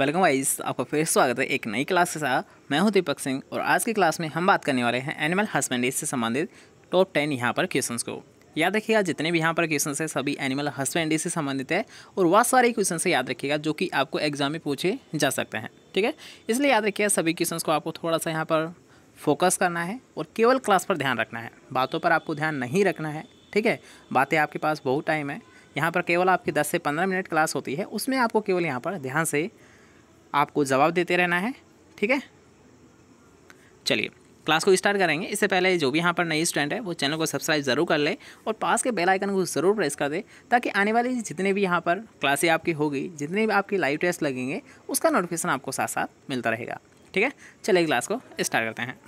welcome wise आपका फिर स्वागत है एक नई क्लास के साथ मैं हूं दीपक सिंह और आज की क्लास में हम बात करने वाले हैं एनिमल हस्बेंड्री से संबंधित टॉप टेन यहां पर क्वेश्चंस को याद रखिएगा जितने भी यहाँ पर क्वेश्चन है सभी एनिमल हस्बेंड्री से संबंधित है और वह सारे क्वेश्चन से याद रखिएगा जो कि आपको एग्जाम में पूछे जा सकते हैं ठीक है इसलिए याद रखिएगा सभी क्वेश्चन को आपको थोड़ा सा यहाँ पर फोकस करना है और केवल क्लास पर ध्यान रखना है बातों पर आपको ध्यान नहीं रखना है ठीक है बातें आपके पास बहुत टाइम है यहाँ पर केवल आपकी दस से पंद्रह मिनट क्लास होती है उसमें आपको केवल यहाँ पर ध्यान से आपको जवाब देते रहना है ठीक है चलिए क्लास को स्टार्ट करेंगे इससे पहले जो भी यहाँ पर नई स्टूडेंट है वो चैनल को सब्सक्राइब ज़रूर कर ले और पास के बेल आइकन को ज़रूर प्रेस कर दे ताकि आने वाली जितने भी यहाँ पर क्लासें आपकी होगी जितने भी आपकी लाइव टेस्ट लगेंगे उसका नोटिफिकेशन आपको साथ साथ मिलता रहेगा ठीक है चलिए क्लास को स्टार्ट करते हैं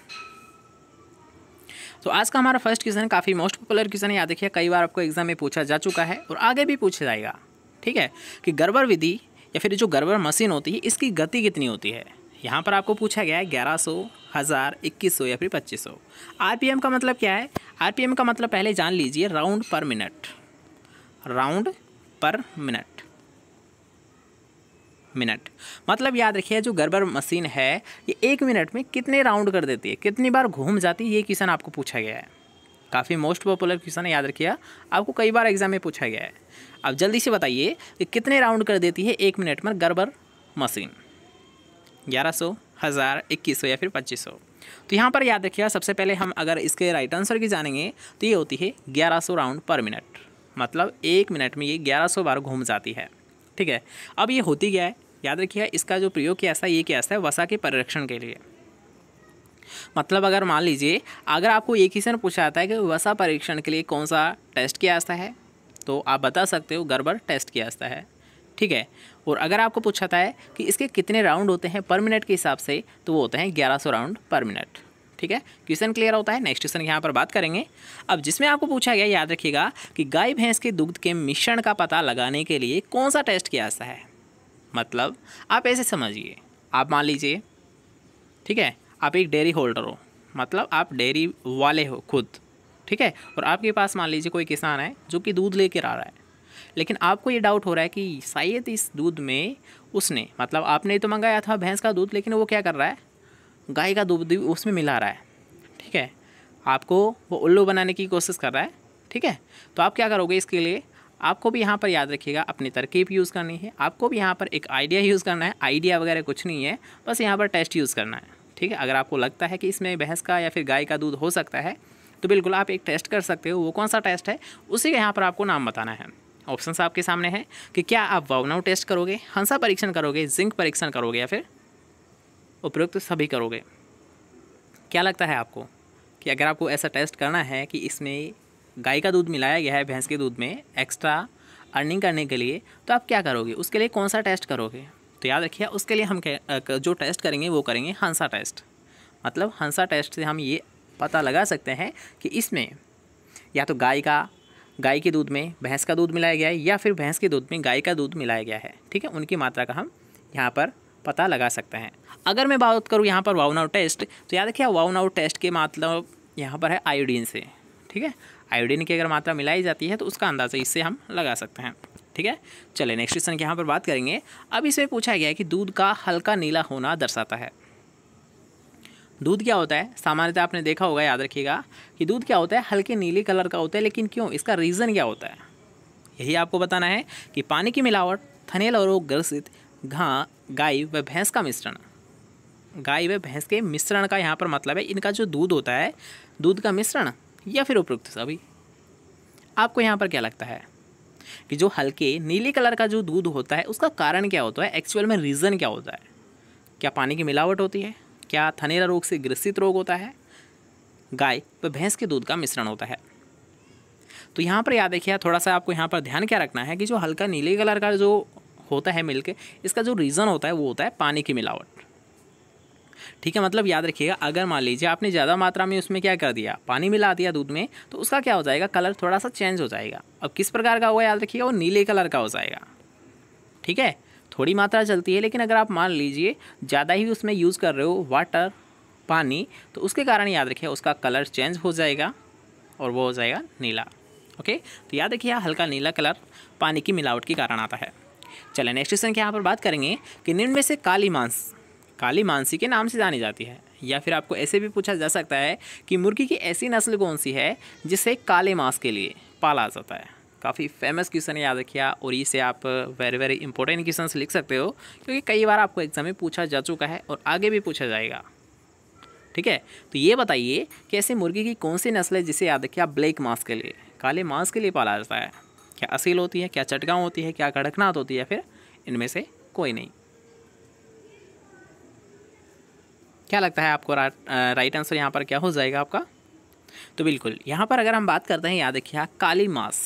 तो आज का हमारा फर्स्ट क्वेश्चन काफ़ी मोस्ट पॉपुलर क्वेश्चन है याद देखिए कई बार आपको एग्जाम में पूछा जा चुका है और आगे भी पूछा जाएगा ठीक है कि गड़बड़ विधि या फिर जो गर्वर मशीन होती है इसकी गति कितनी होती है यहाँ पर आपको पूछा गया है ग्यारह सौ हज़ार इक्कीस सौ या फिर पच्चीस सौ आर का मतलब क्या है आर का मतलब पहले जान लीजिए राउंड पर मिनट राउंड पर मिनट मिनट मतलब याद रखिए जो गर्बर मशीन है ये एक मिनट में कितने राउंड कर देती है कितनी बार घूम जाती है ये क्वेश्चन आपको पूछा गया है काफ़ी मोस्ट पॉपुलर क्वेश्चन है याद रखिएगा आपको कई बार एग्जाम में पूछा गया है अब जल्दी से बताइए कि कितने राउंड कर देती है एक मिनट में गरबर मशीन ग्यारह सौ हज़ार इक्कीस सौ या फिर पच्चीस सौ तो यहाँ पर याद रखिएगा सबसे पहले हम अगर इसके राइट आंसर की जानेंगे तो ये होती है ग्यारह सौ राउंड पर मिनट मतलब एक मिनट में ये ग्यारह सौ बार घूम जाती है ठीक है अब ये होती क्या है याद रखिएगा इसका जो प्रयोग किया था ये किया था वसा के परिरक्षण के लिए मतलब अगर मान लीजिए अगर आपको ये क्वेश्चन पूछा जाता है कि वसा परीक्षण के लिए कौन सा टेस्ट किया जाता है तो आप बता सकते हो गड़बड़ टेस्ट किया जाता है ठीक है और अगर आपको पूछा जाता है कि इसके कितने राउंड होते हैं पर मिनट के हिसाब से तो वो होते हैं ग्यारह सौ राउंड पर मिनट ठीक है क्वेश्चन क्लियर होता है नेक्स्ट क्वेश्चन यहाँ पर बात करेंगे अब जिसमें आपको पूछा गया याद रखिएगा कि गाय भैंस के दुग्ध के मिश्रण का पता लगाने के लिए कौन सा टेस्ट किया जाता है मतलब आप ऐसे समझिए आप मान लीजिए ठीक है आप एक डेयरी होल्डर हो मतलब आप डेयरी वाले हो खुद ठीक है और आपके पास मान लीजिए कोई किसान है जो कि दूध लेकर आ रहा है लेकिन आपको ये डाउट हो रहा है कि शायद इस दूध में उसने मतलब आपने तो मंगाया था भैंस का दूध लेकिन वो क्या कर रहा है गाय का दूध उसमें मिला रहा है ठीक है आपको वो उल्लू बनाने की कोशिश कर रहा है ठीक है तो आप क्या करोगे इसके लिए आपको भी यहाँ पर याद रखिएगा अपनी तरकीब यूज़ करनी है आपको भी यहाँ पर एक आइडिया यूज़ करना है आइडिया वगैरह कुछ नहीं है बस यहाँ पर टेस्ट यूज़ करना है ठीक है अगर आपको लगता है कि इसमें भैंस का या फिर गाय का दूध हो सकता है तो बिल्कुल आप एक टेस्ट कर सकते हो वो कौन सा टेस्ट है उसी के यहाँ पर आपको नाम बताना है ऑप्शन आपके सामने हैं कि क्या आप वावनाव टेस्ट करोगे हंसा परीक्षण करोगे जिंक परीक्षण करोगे या फिर उपयुक्त सभी करोगे क्या लगता है आपको कि अगर आपको ऐसा टेस्ट करना है कि इसमें गाय का दूध मिलाया गया है भैंस के दूध में एक्स्ट्रा अर्निंग करने के लिए तो आप क्या करोगे उसके लिए कौन सा टेस्ट करोगे तो याद रखिए उसके लिए हम जो टेस्ट करेंगे वो करेंगे हंसा टेस्ट मतलब हंसा टेस्ट से हम ये पता लगा सकते हैं कि इसमें या तो गाय का गाय के दूध में भैंस का दूध मिलाया गया है या फिर भैंस के दूध में गाय का दूध मिलाया गया है ठीक है उनकी मात्रा का हम यहाँ पर पता लगा सकते हैं अगर मैं बात करूँ यहाँ पर वाउन आउट टेस्ट तो याद रखिए वाउन आउट टेस्ट के मतलब यहाँ पर है आयोडीन से ठीक है आयोडीन की अगर मात्रा मिलाई जाती है तो उसका अंदाज़ा इससे हम लगा सकते हैं ठीक है चले नेक्स्ट क्वेश्चन की यहाँ पर बात करेंगे अब इसमें पूछा गया है कि दूध का हल्का नीला होना दर्शाता है दूध क्या होता है सामान्यतः आपने देखा होगा याद रखिएगा कि दूध क्या होता है हल्के नीले कलर का होता है लेकिन क्यों इसका रीज़न क्या होता है यही आपको बताना है कि पानी की मिलावट थनेल और ग्रसित घा गाय व भैंस का मिश्रण गाय व भैंस के मिश्रण का यहाँ पर मतलब है इनका जो दूध होता है दूध का मिश्रण या फिर उपयुक्त सभी आपको यहाँ पर क्या लगता है कि जो हल्के नीले कलर का जो दूध होता है उसका कारण क्या होता है एक्चुअल में रीज़न क्या होता है क्या पानी की मिलावट होती है क्या थनेरा रोग से ग्रसित रोग होता है गाय व भैंस के दूध का मिश्रण होता है तो यहाँ पर याद रखिए थोड़ा सा आपको यहाँ पर ध्यान क्या रखना है कि जो हल्का नीले कलर का जो होता है मिल्क इसका जो रीज़न होता है वो होता है पानी की मिलावट ठीक है मतलब याद रखिएगा अगर मान लीजिए आपने ज़्यादा मात्रा में उसमें क्या कर दिया पानी मिला दिया दूध में तो उसका क्या हो जाएगा कलर थोड़ा सा चेंज हो जाएगा अब किस प्रकार का होगा याद रखिएगा वो नीले कलर का हो जाएगा ठीक है थोड़ी मात्रा चलती है लेकिन अगर आप मान लीजिए ज़्यादा ही उसमें यूज़ कर रहे हो वाटर पानी तो उसके कारण याद रखिए उसका कलर चेंज हो जाएगा और वो हो जाएगा नीला ओके तो याद रखिए हल्का नीला कलर पानी की मिलावट के कारण आता है चले नेक्स्ट क्वेश्चन की यहाँ पर बात करेंगे कि निम्न में से काली मांस काली मानसी के नाम से जानी जाती है या फिर आपको ऐसे भी पूछा जा सकता है कि मुर्गी की ऐसी नस्ल कौन सी है जिसे काले मांस के लिए पाला जाता है काफ़ी फेमस क्वेश्चन याद रखिए और इसे आप वेरी वेरी इंपॉर्टेंट क्वेश्चन लिख सकते हो क्योंकि कई बार आपको एग्जाम में पूछा जा चुका है और आगे भी पूछा जाएगा ठीक है तो ये बताइए कि ऐसे मुर्गी की कौन सी नस्ल है जिसे याद रखिए आप ब्लैक मांस के लिए काले मांस के लिए पाला जाता है क्या असील होती है क्या चटगांव होती है क्या कड़कनाथ होती है फिर इनमें से कोई नहीं क्या लगता है आपको रा, राइट आंसर यहाँ पर क्या हो जाएगा आपका तो बिल्कुल यहाँ पर अगर हम बात करते हैं याद रखिए हाँ, काली मास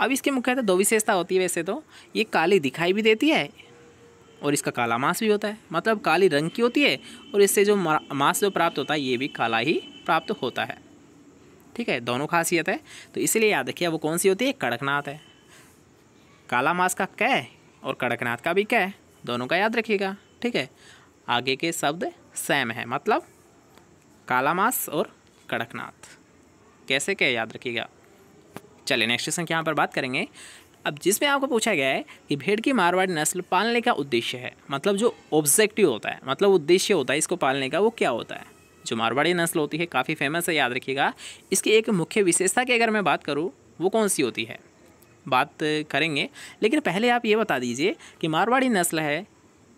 अब इसके मुख्यतः दो विशेषता होती है वैसे तो ये काली दिखाई भी देती है और इसका काला मास भी होता है मतलब काली रंग की होती है और इससे जो मास जो प्राप्त होता है ये भी काला ही प्राप्त होता है ठीक है दोनों खासियत है तो इसलिए याद रखिए वो कौन सी होती है कड़कनाथ है काला मास का कै और कड़कनाथ का भी कै दोनों का याद रखिएगा ठीक है आगे के शब्द सेम है मतलब काला मास और कड़कनाथ कैसे क्या याद रखिएगा चलिए नेक्स्ट क्वेश्चन की यहाँ पर बात करेंगे अब जिसमें आपको पूछा गया है कि भेड़ की मारवाड़ी नस्ल पालने का उद्देश्य है मतलब जो ऑब्जेक्टिव होता है मतलब उद्देश्य होता है इसको पालने का वो क्या होता है जो मारवाड़ी नस्ल होती है काफ़ी फेमस है याद रखिएगा इसकी एक मुख्य विशेषता की अगर मैं बात करूँ वो कौन सी होती है बात करेंगे लेकिन पहले आप ये बता दीजिए कि मारवाड़ी नस्ल है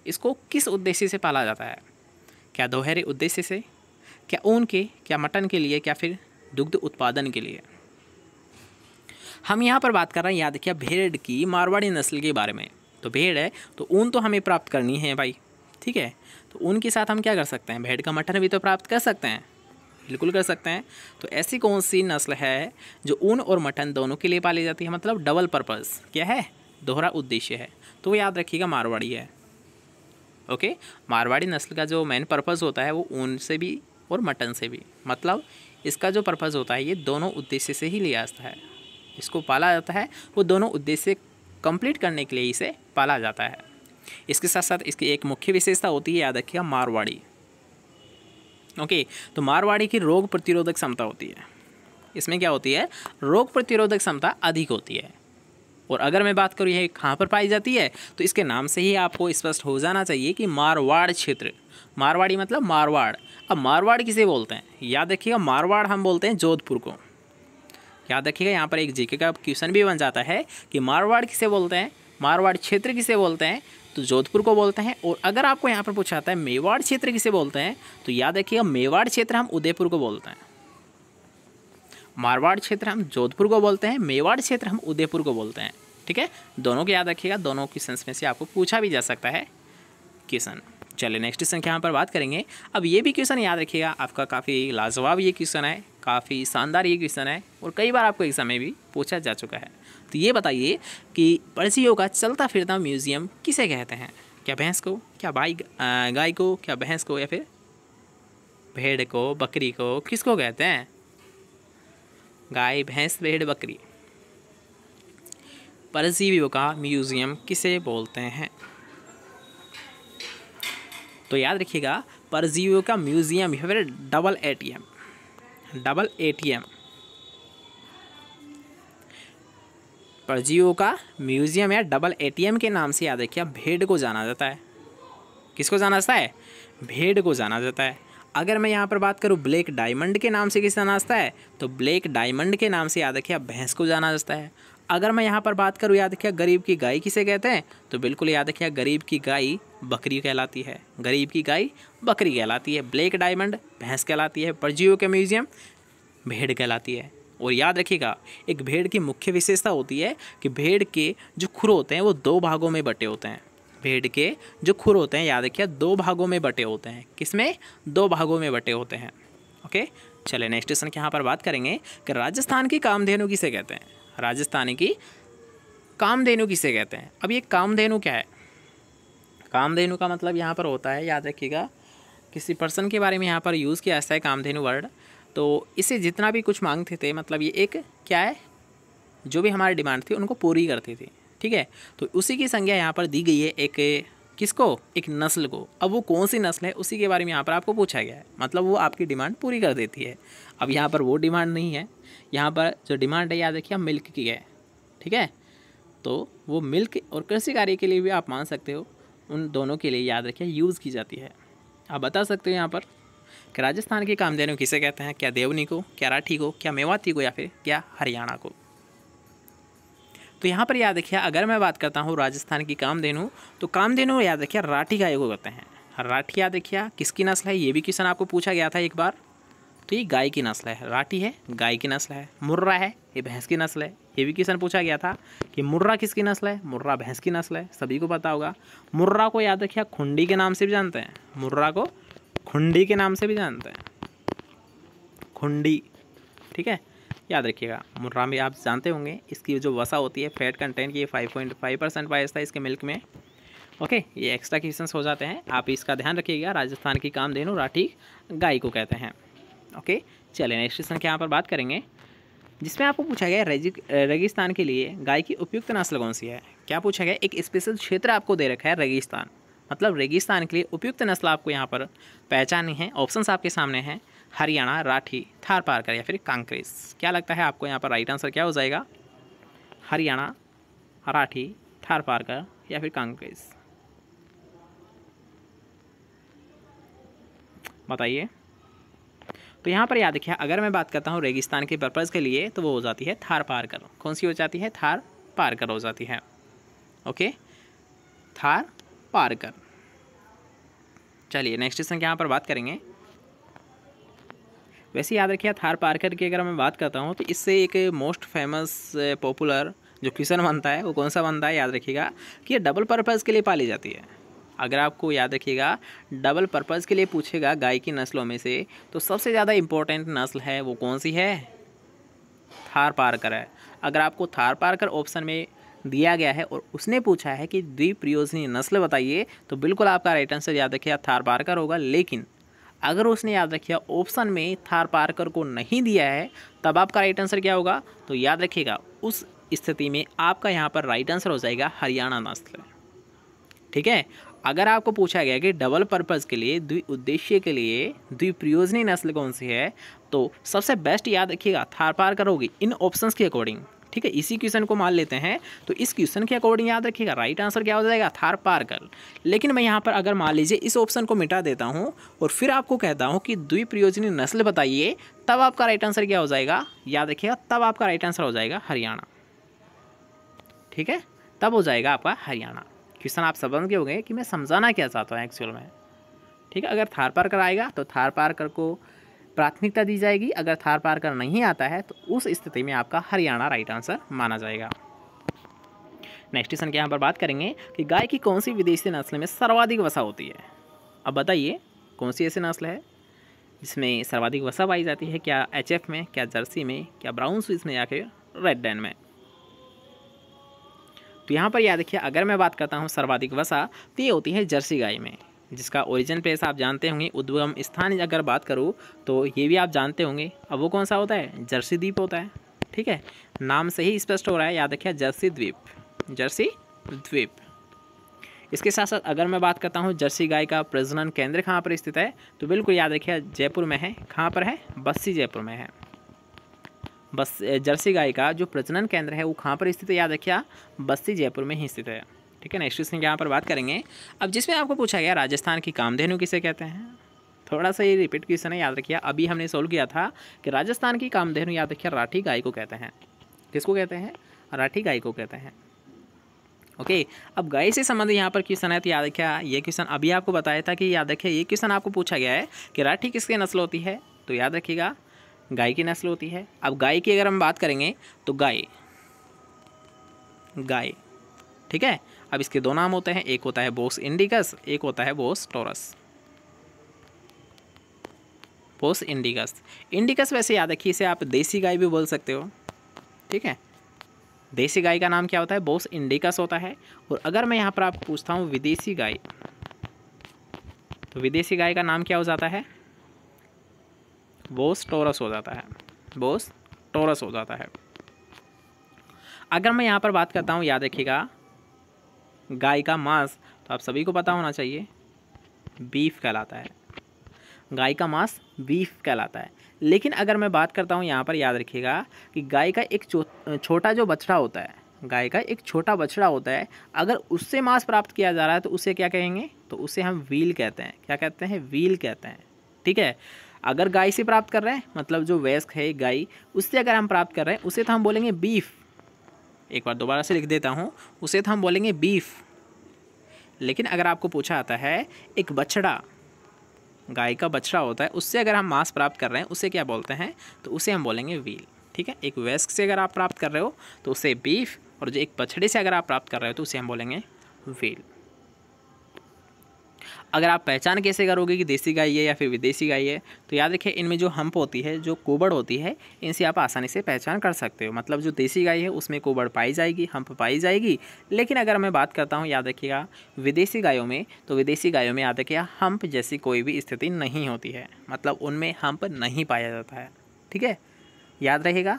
इसको किस उद्देश्य से पाला जाता है क्या दोहरे उद्देश्य से क्या ऊन के क्या मटन के लिए क्या फिर दुग्ध उत्पादन के लिए हम यहाँ पर बात कर रहे हैं याद किया भेड़ की मारवाड़ी नस्ल के बारे में तो भेड़ है तो ऊन तो हमें प्राप्त करनी है भाई ठीक है तो ऊन के साथ हम क्या कर सकते हैं भेड़ का मटन भी तो प्राप्त कर सकते हैं बिल्कुल कर सकते हैं तो ऐसी कौन सी नस्ल है जो ऊन और मटन दोनों के लिए पाली जाती है मतलब डबल पर्पज़ क्या है दोहरा उद्देश्य है तो याद रखिएगा मारवाड़ी है ओके मारवाड़ी नस्ल का जो मेन पर्पज़ होता है वो ऊन से भी और मटन से भी मतलब इसका जो पर्पज़ होता है ये दोनों उद्देश्य से ही लिया जाता है इसको पाला जाता है वो दोनों उद्देश्य कंप्लीट करने के लिए इसे पाला जाता है इसके साथ साथ इसकी एक मुख्य विशेषता होती है याद रखिएगा मारवाड़ी ओके तो मारवाड़ी की रोग प्रतिरोधक क्षमता होती है इसमें क्या होती है रोग प्रतिरोधक क्षमता अधिक होती है और अगर मैं बात करूँ यह कहाँ पर पाई जाती है तो इसके नाम से ही आपको स्पष्ट हो जाना चाहिए कि मारवाड़ क्षेत्र मारवाड़ी मतलब मारवाड़ अब मारवाड़ किसे बोलते हैं याद रखिएगा मारवाड़ हम बोलते हैं जोधपुर को याद रखिएगा यहाँ पर एक जीके का क्वेश्चन भी बन जाता है कि मारवाड़ किसे बोलते हैं मारवाड़ क्षेत्र किसे बोलते हैं तो जोधपुर को बोलते हैं और अगर आपको यहाँ पर पूछा जाता है मेवाड़ क्षेत्र किसे बोलते हैं तो याद रखिएगा मेवाड़ क्षेत्र हम उदयपुर को बोलते हैं मारवाड़ क्षेत्र हम जोधपुर को बोलते हैं मेवाड़ क्षेत्र हम उदयपुर को बोलते हैं ठीक है दोनों को याद रखिएगा दोनों क्वेश्चन में से आपको पूछा भी जा सकता है क्वेश्चन चलिए नेक्स्ट संख्या यहाँ पर बात करेंगे अब ये भी क्वेश्चन याद रखिएगा आपका काफ़ी लाजवाब ये क्वेश्चन है काफ़ी शानदार ये क्वेश्चन है और कई बार आपको एग्जाम में भी पूछा जा चुका है तो ये बताइए कि पर्सियों का चलता फिरता म्यूज़ियम किसे कहते हैं क्या भैंस को क्या बाई गाय को क्या भैंस को या फिर भेड़ को बकरी को किसको कहते हैं गाय भैंस भेड़ बकरी परजीवियों का म्यूज़ियम किसे बोलते हैं तो याद रखिएगा परजीवियों का म्यूज़ियम या फिर डबल एटीएम डबल एटीएम परजीवियों का म्यूज़ियम या डबल एटीएम के नाम से याद रखिए भेड़ को जाना जाता है किसको जाना जाता है भेड़ को जाना जाता है अगर मैं यहाँ पर बात करूँ ब्लैक डायमंड के नाम से किसे जाना जाता है तो ब्लैक डायमंड के नाम से याद रखिए भैंस को जाना जाता है अगर मैं यहाँ पर बात करूँ याद रखिए गरीब की गाय किसे कहते हैं तो बिल्कुल याद रखिए गरीब की गाय बकरी कहलाती है गरीब की गाय बकरी कहलाती है ब्लैक डायमंड भैंस कहलाती है परजियो के म्यूजियम भेड़ कहलाती है और याद रखिएगा एक भेड़ की मुख्य विशेषता होती है कि भेड़ के जो खुर होते हैं वो दो भागों में बटे होते हैं भेड़ के जो खुर होते हैं याद रखिए दो भागों में बटे होते हैं किसमें दो भागों में बटे होते हैं ओके चले नेक्स्ट क्वेश्चन के यहाँ पर बात करेंगे कि राजस्थान की कामधेनु किसे कहते हैं राजस्थान की कामधेनु किसे कहते हैं अब ये कामधेनु क्या है कामधेनु का मतलब यहाँ पर होता है याद रखिएगा किसी पर्सन के बारे में यहाँ पर यूज़ किया जाता है कामधेनु वर्ड तो इसे जितना भी कुछ मांगते थे मतलब ये एक क्या है जो भी हमारी डिमांड थी उनको पूरी करती थी ठीक है तो उसी की संज्ञा यहाँ पर दी गई है एक किसको एक नस्ल को अब वो कौन सी नस्ल है उसी के बारे में यहाँ पर आपको पूछा गया है मतलब वो आपकी डिमांड पूरी कर देती है अब यहाँ पर वो डिमांड नहीं है यहाँ पर जो डिमांड है याद रखिए आप मिल्क की है ठीक है तो वो मिल्क और कृषि कार्य के लिए भी आप मान सकते हो उन दोनों के लिए याद रखिए यूज़ की जाती है आप बता सकते हो यहाँ पर कि राजस्थान की कामधेनु किसे कहते हैं क्या देवनी को क्या राठी को क्या मेवाती को या फिर क्या हरियाणा को तो यहाँ पर याद रखिए अगर मैं बात करता हूँ राजस्थान की कामधेनु तो कामधेनु याद रखिए राठी गाय को कहते हैं राठी याद रखिए किसकी नस्ल है ये भी क्वेश्चन आपको पूछा गया था एक बार तो ये गाय की नस्ल है राठी है गाय की नस्ल है मुर्रा है ये भैंस की नस्ल है ये भी क्वेश्चन पूछा गया था कि मुर्रा किसकी नस्ल है मुर्रा भैंस की नस्ल है सभी को पता होगा मुर्रा को याद रखिए खुंडी के नाम से भी जानते हैं मुर्रा को खुंडी के नाम से भी जानते हैं खुंडी ठीक है याद रखिएगा मुर्रा में आप जानते होंगे इसकी जो वसा होती है फैट कंटेंट की फाइव पॉइंट फाइव परसेंट बायस था इसके मिल्क में ओके ये एक्स्ट्रा क्वेश्चन हो जाते हैं आप इसका ध्यान रखिएगा राजस्थान की काम कामधेनु राठी गाय को कहते हैं ओके चले नेक्स्ट क्वेश्चन के यहाँ पर बात करेंगे जिसमें आपको पूछा गया है रेगिस्तान के लिए गाय की उपयुक्त नस्ल कौन सी है क्या पूछा गया एक स्पेशल क्षेत्र आपको दे रखा है रेगिस्तान मतलब रेगिस्तान के लिए उपयुक्त नस्ल आपको यहाँ पर पहचानी है ऑप्शंस आपके सामने हैं हरियाणा राठी थार पारकर या फिर कांग्रेस क्या लगता है आपको यहाँ पर राइट आंसर क्या हो जाएगा हरियाणा राठी थार पारकर या फिर कांग्रेस बताइए तो यहाँ पर याद रखिए अगर मैं बात करता हूँ रेगिस्तान के पर्पज़ के लिए तो वो हो जाती है थार पारकर कौन सी हो जाती है थार पारकर हो जाती है ओके थार पारकर चलिए नेक्स्ट क्वेश्चन के यहाँ पर बात करेंगे वैसे याद रखिए थार पारकर की अगर मैं बात करता हूँ तो इससे एक मोस्ट फेमस पॉपुलर जो क्वेश्चन बनता है वो कौन सा बनता है याद रखिएगा कि ये डबल पर्पज़ के लिए पाली जाती है अगर आपको याद रखिएगा डबल पर्पज़ के लिए पूछेगा गाय की नस्लों में से तो सबसे ज़्यादा इम्पोर्टेंट नस्ल है वो कौन सी है थार पारकर है अगर आपको थार पारकर ऑप्शन में दिया गया है और उसने पूछा है कि द्विप्रयोजनी नस्ल बताइए तो बिल्कुल आपका राइट आंसर याद रखिएगा थार पारकर होगा लेकिन अगर उसने याद रखिए ऑप्शन में थार पार्कर को नहीं दिया है तब आपका राइट आंसर क्या होगा तो याद रखिएगा उस स्थिति में आपका यहाँ पर राइट आंसर हो जाएगा हरियाणा नस्ल ठीक है अगर आपको पूछा गया कि डबल पर्पज़ के लिए द्वि उद्देश्य के लिए द्विप्रयोजनी नस्ल कौन सी है तो सबसे बेस्ट याद रखिएगा थार पार करोगी इन ऑप्शंस के अकॉर्डिंग ठीक है इसी क्वेश्चन को मान लेते हैं तो इस क्वेश्चन के अकॉर्डिंग याद रखिएगा राइट आंसर क्या हो जाएगा थार पार्कर लेकिन मैं यहाँ पर अगर मान लीजिए इस ऑप्शन को मिटा देता हूँ और फिर आपको कहता हूँ कि द्विप्रयोजनी नस्ल बताइए तब आपका राइट आंसर क्या हो जाएगा याद रखिएगा तब आपका राइट आंसर हो जाएगा हरियाणा ठीक है तब हो जाएगा आपका हरियाणा क्वेश्चन आप समझ गए होंगे कि मैं समझाना क्या चाहता हूँ एक्चुअल में ठीक है अगर थार पार्कर आएगा तो थार पार्कर को प्राथमिकता दी जाएगी अगर थार पार कर नहीं आता है तो उस स्थिति में आपका हरियाणा राइट आंसर माना जाएगा नेक्स्ट क्वेश्चन के यहाँ पर बात करेंगे कि गाय की कौन सी विदेशी नस्ल में सर्वाधिक वसा होती है अब बताइए कौन सी ऐसी नस्ल है जिसमें सर्वाधिक वसा पाई जाती है क्या एच में क्या जर्सी में क्या ब्राउन स्विस में या फिर रेड डैन में तो यहाँ पर याद रखिए अगर मैं बात करता हूँ सर्वाधिक वसा तो ये होती है जर्सी गाय में जिसका ओरिजिन प्लेस आप जानते होंगे उद्गम स्थान अगर बात करूँ तो ये भी आप जानते होंगे अब वो कौन सा होता है जर्सी द्वीप होता है ठीक है नाम से ही स्पष्ट हो रहा है याद रखिए जर्सी द्वीप जर्सी द्वीप इसके साथ साथ अगर मैं बात करता हूँ जर्सी गाय का प्रजनन केंद्र कहाँ पर स्थित है तो बिल्कुल याद रखिए जयपुर में है कहाँ पर है बस्सी जयपुर में है बस जर्सी गाय का जो प्रजनन केंद्र है वो कहाँ पर स्थित है याद रखिए बस्सी जयपुर में ही स्थित है ठीक है नेक्स्ट क्वेश्चन की यहाँ पर बात करेंगे अब जिसमें आपको पूछा गया राजस्थान की कामधेनु किसे कहते हैं थोड़ा सा ये रिपीट क्वेश्चन है याद रखिए अभी हमने सोल्व किया था कि राजस्थान की कामधेनु याद रखिए राठी गाय को कहते हैं किसको कहते हैं राठी गाय को कहते हैं ओके अब गाय से संबंधित यहाँ पर क्वेश्चन है तो याद रखिए ये क्वेश्चन अभी आपको बताया था कि याद रखिए ये क्वेश्चन आपको पूछा गया है कि राठी किसकी नस्ल होती है तो याद रखिएगा गाय की नस्ल होती है अब गाय की अगर हम बात करेंगे तो गाय गाय ठीक है अब इसके दो नाम होते हैं एक होता है बोस इंडिगस एक होता है Bos taurus Bos indicus indicus वैसे याद रखिए इसे आप देसी गाय भी बोल सकते हो ठीक है देसी गाय का नाम क्या होता है बोस इंडिकस होता है और अगर मैं यहाँ पर आप पूछता हूँ विदेशी गाय तो विदेशी गाय का नाम क्या हो जाता है बोस टोरस हो जाता है बोस टोरस हो जाता है अगर मैं यहाँ पर बात करता हूँ याद रखिएगा गाय का मांस तो आप सभी को पता होना चाहिए बीफ कहलाता है गाय का मांस बीफ कहलाता है लेकिन अगर मैं बात करता हूँ यहाँ पर याद रखिएगा कि गाय का एक छोटा जो बछड़ा होता है गाय का एक छोटा बछड़ा होता है अगर उससे मांस प्राप्त किया जा रहा है तो उसे क्या कहेंगे तो उसे हम व्हील कहते हैं क्या कहते हैं व्हील कहते हैं ठीक है अगर गाय से प्राप्त कर रहे हैं मतलब जो वयस्क है गाय उससे अगर हम प्राप्त कर रहे हैं उसे तो हम बोलेंगे बीफ एक बार दोबारा से लिख देता हूँ उसे तो हम बोलेंगे बीफ लेकिन अगर आपको पूछा आता है एक बछड़ा गाय का बछड़ा होता है उससे अगर हम मांस प्राप्त कर रहे हैं उसे क्या बोलते हैं तो उसे हम बोलेंगे व्हील ठीक है एक वेस्क से अगर आप प्राप्त कर रहे हो तो उसे बीफ और जो एक बछड़े से अगर आप प्राप्त कर रहे हो तो उसे हम बोलेंगे व्हील अगर आप पहचान कैसे करोगे कि देसी गाय है या फिर विदेशी गाय है तो याद रखिए इनमें जो हम्प होती है जो कोबड़ होती है इनसे आप आसानी से पहचान कर सकते हो मतलब जो देसी गाय है उसमें कोबड़ पाई जाएगी हम्प पाई जाएगी लेकिन अगर मैं बात करता हूँ याद रखिएगा विदेशी गायों में तो विदेशी गायों में याद रखिएगा हम्प जैसी कोई भी स्थिति नहीं होती है मतलब उनमें हम्प नहीं पाया जाता है ठीक है याद रहेगा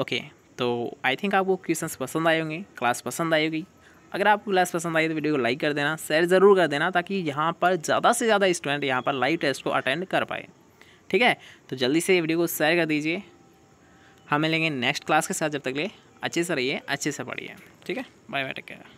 ओके तो आई थिंक आपको क्वेश्चंस पसंद आए होंगे क्लास पसंद आएगी अगर आपको क्लास पसंद आई तो वीडियो को लाइक कर देना शेयर ज़रूर कर देना ताकि यहाँ पर ज़्यादा से ज़्यादा स्टूडेंट यहाँ पर लाइव टेस्ट को अटेंड कर पाए ठीक है तो जल्दी से वीडियो को शेयर कर दीजिए हम मिलेंगे नेक्स्ट क्लास के साथ जब तक ले अच्छे से रहिए अच्छे से पढ़िए ठीक है बाय बाय टेक केयर